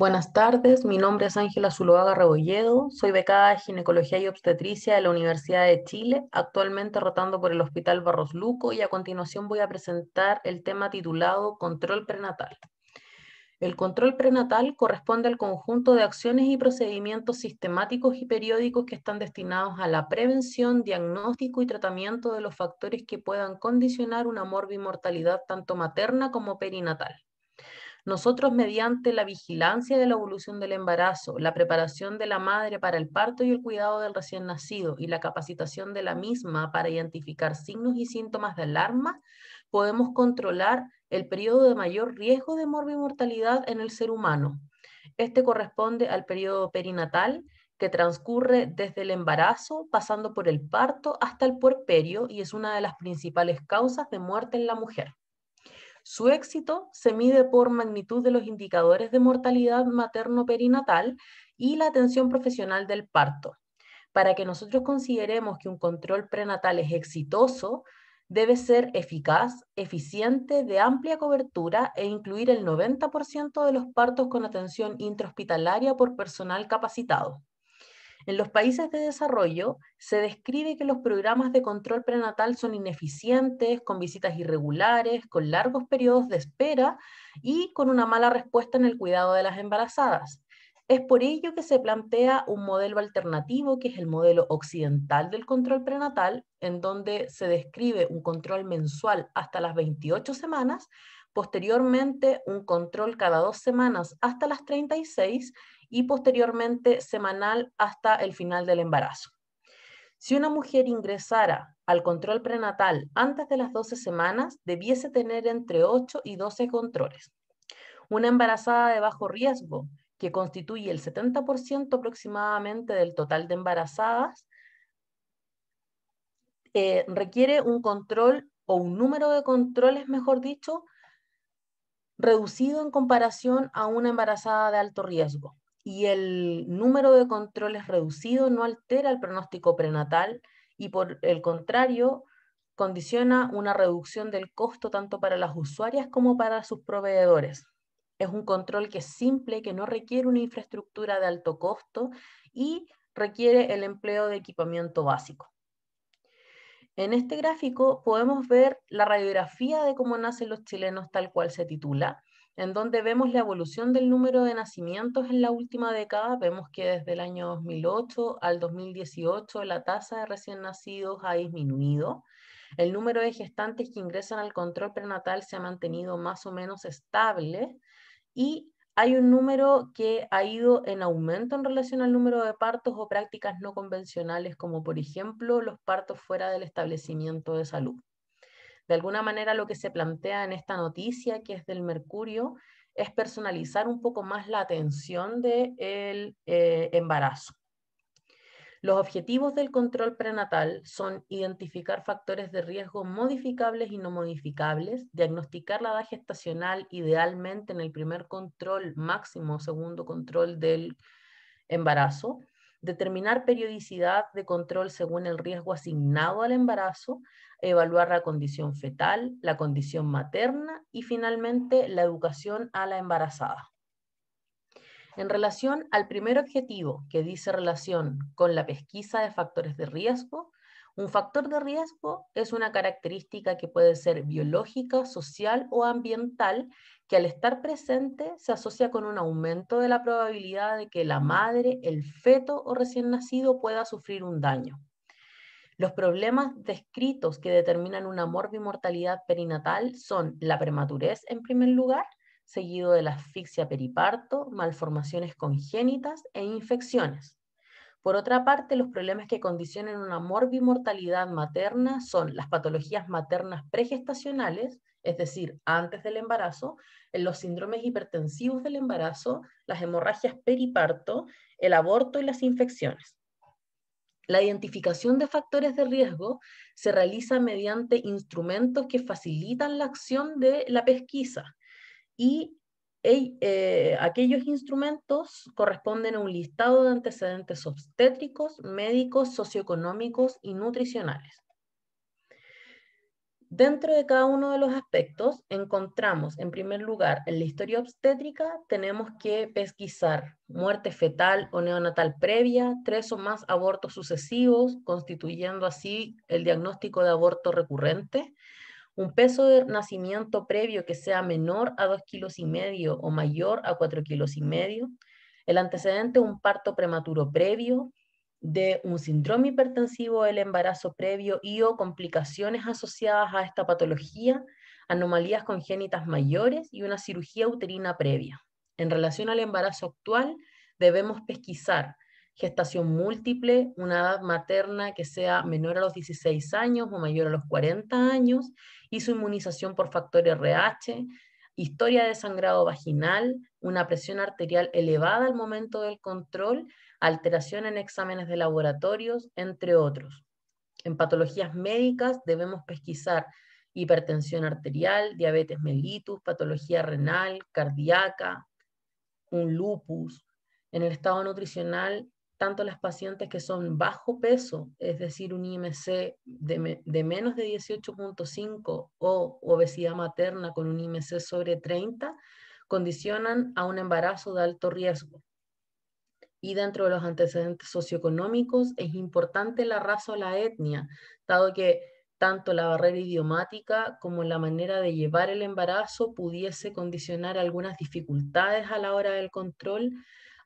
Buenas tardes, mi nombre es Ángela Zuloaga Rebolledo, soy becada de Ginecología y Obstetricia de la Universidad de Chile, actualmente rotando por el Hospital Barros Luco y a continuación voy a presentar el tema titulado Control prenatal. El control prenatal corresponde al conjunto de acciones y procedimientos sistemáticos y periódicos que están destinados a la prevención, diagnóstico y tratamiento de los factores que puedan condicionar una morbimortalidad tanto materna como perinatal. Nosotros, mediante la vigilancia de la evolución del embarazo, la preparación de la madre para el parto y el cuidado del recién nacido y la capacitación de la misma para identificar signos y síntomas de alarma, podemos controlar el periodo de mayor riesgo de morbimortalidad en el ser humano. Este corresponde al periodo perinatal, que transcurre desde el embarazo, pasando por el parto hasta el puerperio y es una de las principales causas de muerte en la mujer. Su éxito se mide por magnitud de los indicadores de mortalidad materno-perinatal y la atención profesional del parto. Para que nosotros consideremos que un control prenatal es exitoso, debe ser eficaz, eficiente, de amplia cobertura e incluir el 90% de los partos con atención intrahospitalaria por personal capacitado. En los países de desarrollo se describe que los programas de control prenatal son ineficientes, con visitas irregulares, con largos periodos de espera y con una mala respuesta en el cuidado de las embarazadas. Es por ello que se plantea un modelo alternativo, que es el modelo occidental del control prenatal, en donde se describe un control mensual hasta las 28 semanas, posteriormente un control cada dos semanas hasta las 36 y posteriormente semanal hasta el final del embarazo. Si una mujer ingresara al control prenatal antes de las 12 semanas, debiese tener entre 8 y 12 controles. Una embarazada de bajo riesgo, que constituye el 70% aproximadamente del total de embarazadas, eh, requiere un control o un número de controles, mejor dicho, reducido en comparación a una embarazada de alto riesgo, y el número de controles reducido no altera el pronóstico prenatal y por el contrario condiciona una reducción del costo tanto para las usuarias como para sus proveedores. Es un control que es simple, que no requiere una infraestructura de alto costo y requiere el empleo de equipamiento básico. En este gráfico podemos ver la radiografía de cómo nacen los chilenos tal cual se titula, en donde vemos la evolución del número de nacimientos en la última década. Vemos que desde el año 2008 al 2018 la tasa de recién nacidos ha disminuido. El número de gestantes que ingresan al control prenatal se ha mantenido más o menos estable y hay un número que ha ido en aumento en relación al número de partos o prácticas no convencionales, como por ejemplo los partos fuera del establecimiento de salud. De alguna manera lo que se plantea en esta noticia, que es del Mercurio, es personalizar un poco más la atención del eh, embarazo. Los objetivos del control prenatal son identificar factores de riesgo modificables y no modificables, diagnosticar la edad gestacional idealmente en el primer control máximo segundo control del embarazo, determinar periodicidad de control según el riesgo asignado al embarazo, evaluar la condición fetal, la condición materna y finalmente la educación a la embarazada. En relación al primer objetivo que dice relación con la pesquisa de factores de riesgo, un factor de riesgo es una característica que puede ser biológica, social o ambiental, que al estar presente se asocia con un aumento de la probabilidad de que la madre, el feto o recién nacido pueda sufrir un daño. Los problemas descritos que determinan una morbimortalidad perinatal son la prematurez en primer lugar, seguido de la asfixia periparto, malformaciones congénitas e infecciones. Por otra parte, los problemas que condicionan una morbimortalidad materna son las patologías maternas pregestacionales, es decir, antes del embarazo, los síndromes hipertensivos del embarazo, las hemorragias periparto, el aborto y las infecciones. La identificación de factores de riesgo se realiza mediante instrumentos que facilitan la acción de la pesquisa y eh, aquellos instrumentos corresponden a un listado de antecedentes obstétricos, médicos, socioeconómicos y nutricionales. Dentro de cada uno de los aspectos encontramos, en primer lugar, en la historia obstétrica tenemos que pesquisar muerte fetal o neonatal previa, tres o más abortos sucesivos, constituyendo así el diagnóstico de aborto recurrente, un peso de nacimiento previo que sea menor a 2 kilos y medio o mayor a 4 kilos y medio. El antecedente, un parto prematuro previo, de un síndrome hipertensivo, del embarazo previo y o complicaciones asociadas a esta patología, anomalías congénitas mayores y una cirugía uterina previa. En relación al embarazo actual, debemos pesquisar gestación múltiple, una edad materna que sea menor a los 16 años o mayor a los 40 años, y su inmunización por factor RH, historia de sangrado vaginal, una presión arterial elevada al momento del control, alteración en exámenes de laboratorios, entre otros. En patologías médicas debemos pesquisar hipertensión arterial, diabetes mellitus, patología renal, cardíaca, un lupus. En el estado nutricional tanto las pacientes que son bajo peso, es decir, un IMC de, de menos de 18.5 o obesidad materna con un IMC sobre 30, condicionan a un embarazo de alto riesgo. Y dentro de los antecedentes socioeconómicos es importante la raza o la etnia, dado que tanto la barrera idiomática como la manera de llevar el embarazo pudiese condicionar algunas dificultades a la hora del control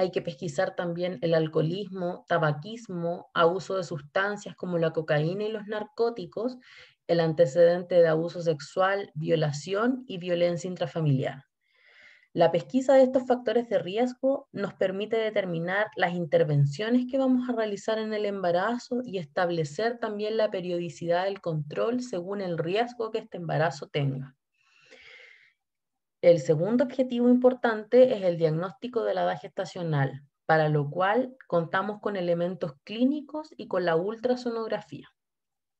hay que pesquisar también el alcoholismo, tabaquismo, abuso de sustancias como la cocaína y los narcóticos, el antecedente de abuso sexual, violación y violencia intrafamiliar. La pesquisa de estos factores de riesgo nos permite determinar las intervenciones que vamos a realizar en el embarazo y establecer también la periodicidad del control según el riesgo que este embarazo tenga. El segundo objetivo importante es el diagnóstico de la edad gestacional, para lo cual contamos con elementos clínicos y con la ultrasonografía.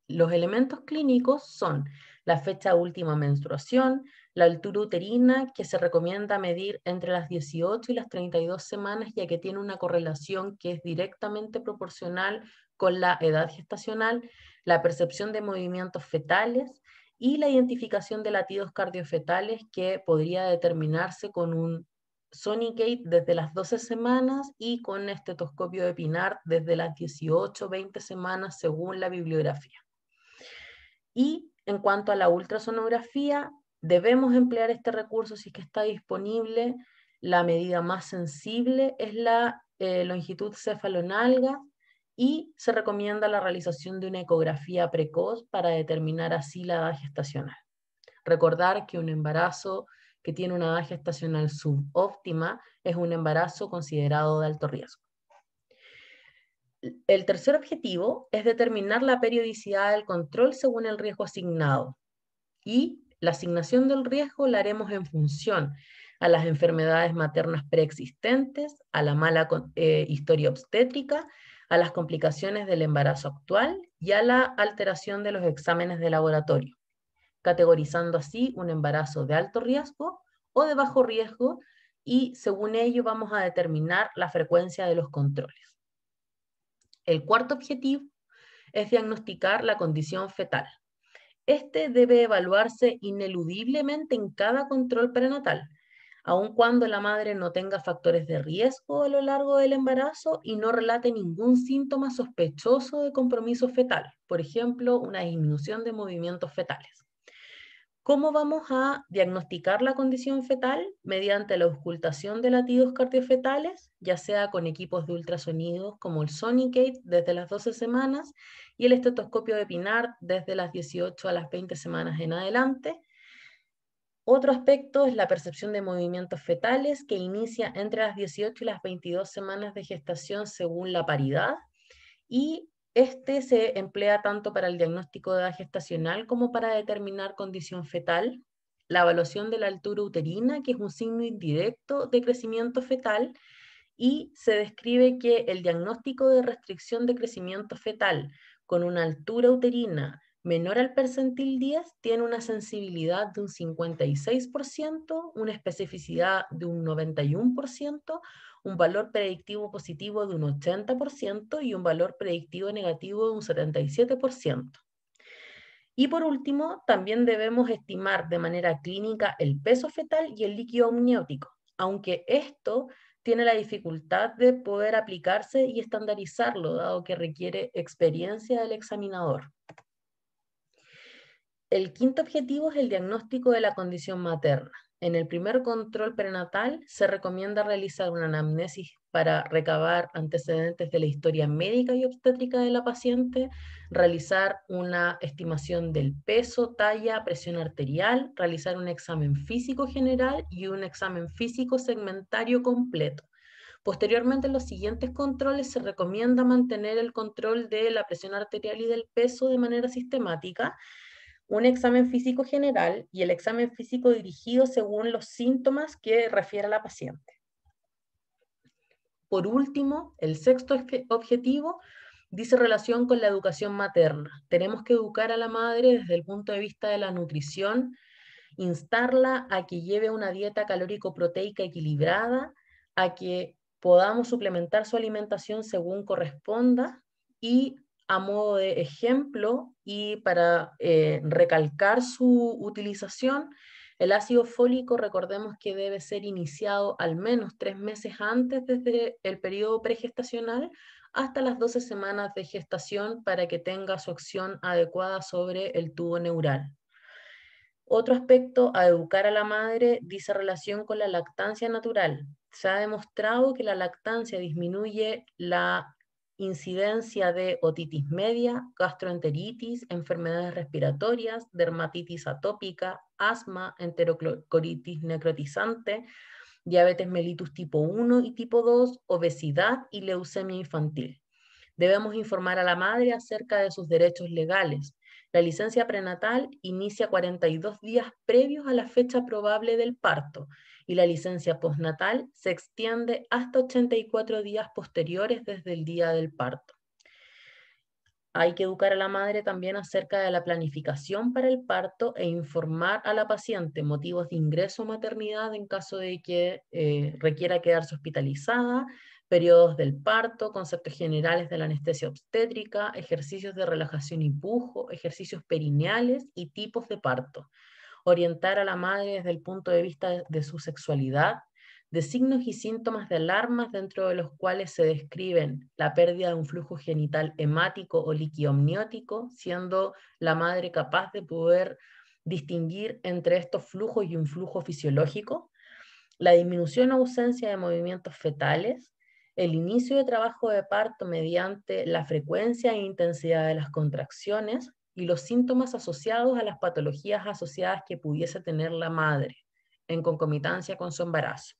Los elementos clínicos son la fecha última menstruación, la altura uterina, que se recomienda medir entre las 18 y las 32 semanas, ya que tiene una correlación que es directamente proporcional con la edad gestacional, la percepción de movimientos fetales, y la identificación de latidos cardiofetales que podría determinarse con un sonicate desde las 12 semanas y con estetoscopio de Pinar desde las 18-20 semanas según la bibliografía. Y en cuanto a la ultrasonografía, debemos emplear este recurso si es que está disponible. La medida más sensible es la eh, longitud cefalonalga y se recomienda la realización de una ecografía precoz para determinar así la edad gestacional. Recordar que un embarazo que tiene una edad gestacional subóptima es un embarazo considerado de alto riesgo. El tercer objetivo es determinar la periodicidad del control según el riesgo asignado y la asignación del riesgo la haremos en función a las enfermedades maternas preexistentes, a la mala eh, historia obstétrica, a las complicaciones del embarazo actual y a la alteración de los exámenes de laboratorio, categorizando así un embarazo de alto riesgo o de bajo riesgo y según ello vamos a determinar la frecuencia de los controles. El cuarto objetivo es diagnosticar la condición fetal. Este debe evaluarse ineludiblemente en cada control prenatal, aun cuando la madre no tenga factores de riesgo a lo largo del embarazo y no relate ningún síntoma sospechoso de compromiso fetal, por ejemplo, una disminución de movimientos fetales. ¿Cómo vamos a diagnosticar la condición fetal? Mediante la auscultación de latidos cardiofetales, ya sea con equipos de ultrasonidos como el Sonicate desde las 12 semanas y el estetoscopio de Pinard desde las 18 a las 20 semanas en adelante, otro aspecto es la percepción de movimientos fetales que inicia entre las 18 y las 22 semanas de gestación según la paridad y este se emplea tanto para el diagnóstico de edad gestacional como para determinar condición fetal, la evaluación de la altura uterina, que es un signo indirecto de crecimiento fetal, y se describe que el diagnóstico de restricción de crecimiento fetal con una altura uterina menor al percentil 10 tiene una sensibilidad de un 56%, una especificidad de un 91%, un valor predictivo positivo de un 80% y un valor predictivo negativo de un 77%. Y por último, también debemos estimar de manera clínica el peso fetal y el líquido amniótico, aunque esto tiene la dificultad de poder aplicarse y estandarizarlo, dado que requiere experiencia del examinador. El quinto objetivo es el diagnóstico de la condición materna. En el primer control prenatal se recomienda realizar una anamnesis para recabar antecedentes de la historia médica y obstétrica de la paciente, realizar una estimación del peso, talla, presión arterial, realizar un examen físico general y un examen físico segmentario completo. Posteriormente, en los siguientes controles se recomienda mantener el control de la presión arterial y del peso de manera sistemática un examen físico general y el examen físico dirigido según los síntomas que refiere la paciente. Por último, el sexto objetivo dice relación con la educación materna. Tenemos que educar a la madre desde el punto de vista de la nutrición, instarla a que lleve una dieta calórico-proteica equilibrada, a que podamos suplementar su alimentación según corresponda y a modo de ejemplo y para eh, recalcar su utilización, el ácido fólico recordemos que debe ser iniciado al menos tres meses antes desde el periodo pregestacional hasta las 12 semanas de gestación para que tenga su acción adecuada sobre el tubo neural. Otro aspecto a educar a la madre dice relación con la lactancia natural. Se ha demostrado que la lactancia disminuye la incidencia de otitis media, gastroenteritis, enfermedades respiratorias, dermatitis atópica, asma, enterocolitis necrotizante, diabetes mellitus tipo 1 y tipo 2, obesidad y leucemia infantil. Debemos informar a la madre acerca de sus derechos legales, la licencia prenatal inicia 42 días previos a la fecha probable del parto y la licencia postnatal se extiende hasta 84 días posteriores desde el día del parto. Hay que educar a la madre también acerca de la planificación para el parto e informar a la paciente motivos de ingreso o maternidad en caso de que eh, requiera quedarse hospitalizada, periodos del parto, conceptos generales de la anestesia obstétrica, ejercicios de relajación y pujo, ejercicios perineales y tipos de parto. Orientar a la madre desde el punto de vista de su sexualidad, de signos y síntomas de alarmas dentro de los cuales se describen la pérdida de un flujo genital hemático o liquiomniótico, siendo la madre capaz de poder distinguir entre estos flujos y un flujo fisiológico, la disminución o ausencia de movimientos fetales, el inicio de trabajo de parto mediante la frecuencia e intensidad de las contracciones y los síntomas asociados a las patologías asociadas que pudiese tener la madre en concomitancia con su embarazo.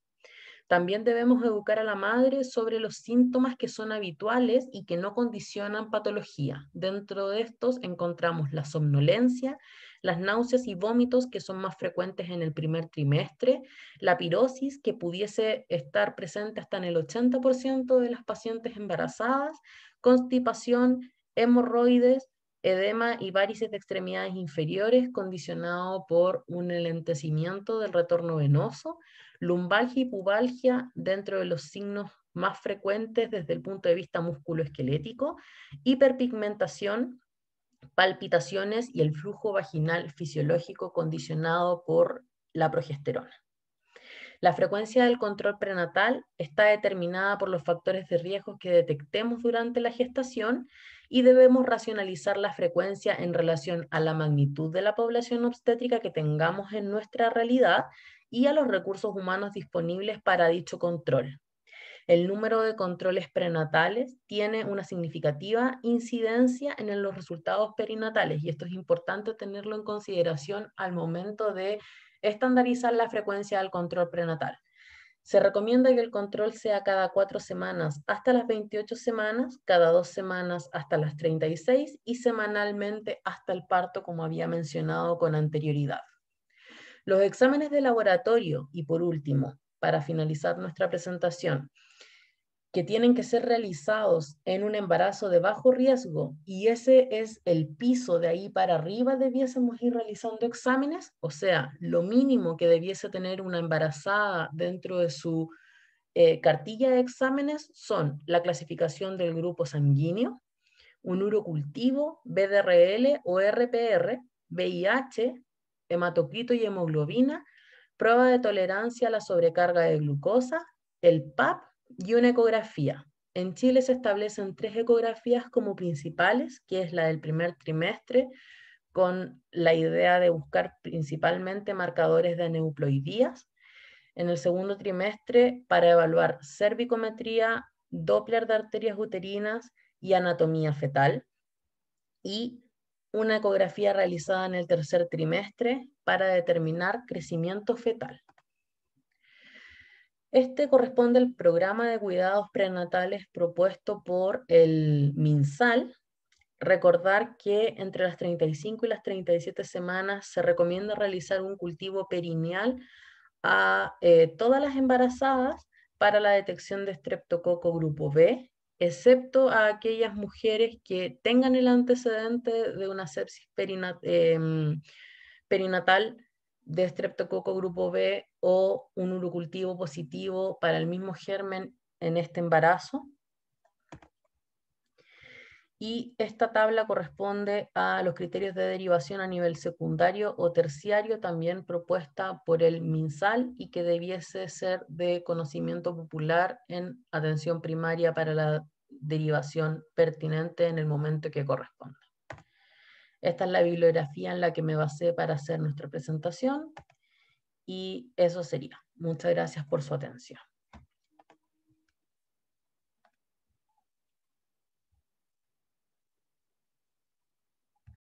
También debemos educar a la madre sobre los síntomas que son habituales y que no condicionan patología. Dentro de estos encontramos la somnolencia, las náuseas y vómitos que son más frecuentes en el primer trimestre, la pirosis que pudiese estar presente hasta en el 80% de las pacientes embarazadas, constipación, hemorroides, edema y varices de extremidades inferiores condicionado por un enlentecimiento del retorno venoso, Lumbalgia y pubalgia dentro de los signos más frecuentes desde el punto de vista musculoesquelético, hiperpigmentación, palpitaciones y el flujo vaginal fisiológico condicionado por la progesterona. La frecuencia del control prenatal está determinada por los factores de riesgo que detectemos durante la gestación y debemos racionalizar la frecuencia en relación a la magnitud de la población obstétrica que tengamos en nuestra realidad y a los recursos humanos disponibles para dicho control. El número de controles prenatales tiene una significativa incidencia en los resultados perinatales y esto es importante tenerlo en consideración al momento de estandarizar la frecuencia del control prenatal. Se recomienda que el control sea cada cuatro semanas hasta las 28 semanas, cada dos semanas hasta las 36 y semanalmente hasta el parto, como había mencionado con anterioridad los exámenes de laboratorio y por último, para finalizar nuestra presentación, que tienen que ser realizados en un embarazo de bajo riesgo y ese es el piso de ahí para arriba debiésemos ir realizando exámenes, o sea, lo mínimo que debiese tener una embarazada dentro de su eh, cartilla de exámenes son la clasificación del grupo sanguíneo, un urocultivo, BDRL o RPR, VIH, hematocrito y hemoglobina, prueba de tolerancia a la sobrecarga de glucosa, el PAP y una ecografía. En Chile se establecen tres ecografías como principales, que es la del primer trimestre, con la idea de buscar principalmente marcadores de neuploidías. En el segundo trimestre, para evaluar cervicometría, Doppler de arterias uterinas y anatomía fetal. Y una ecografía realizada en el tercer trimestre para determinar crecimiento fetal. Este corresponde al programa de cuidados prenatales propuesto por el MinSal. Recordar que entre las 35 y las 37 semanas se recomienda realizar un cultivo perineal a eh, todas las embarazadas para la detección de estreptococo grupo B excepto a aquellas mujeres que tengan el antecedente de una sepsis em, perinatal de estreptococo grupo B o un urocultivo positivo para el mismo germen en este embarazo y esta tabla corresponde a los criterios de derivación a nivel secundario o terciario, también propuesta por el MinSal y que debiese ser de conocimiento popular en atención primaria para la derivación pertinente en el momento que corresponda. Esta es la bibliografía en la que me basé para hacer nuestra presentación y eso sería. Muchas gracias por su atención.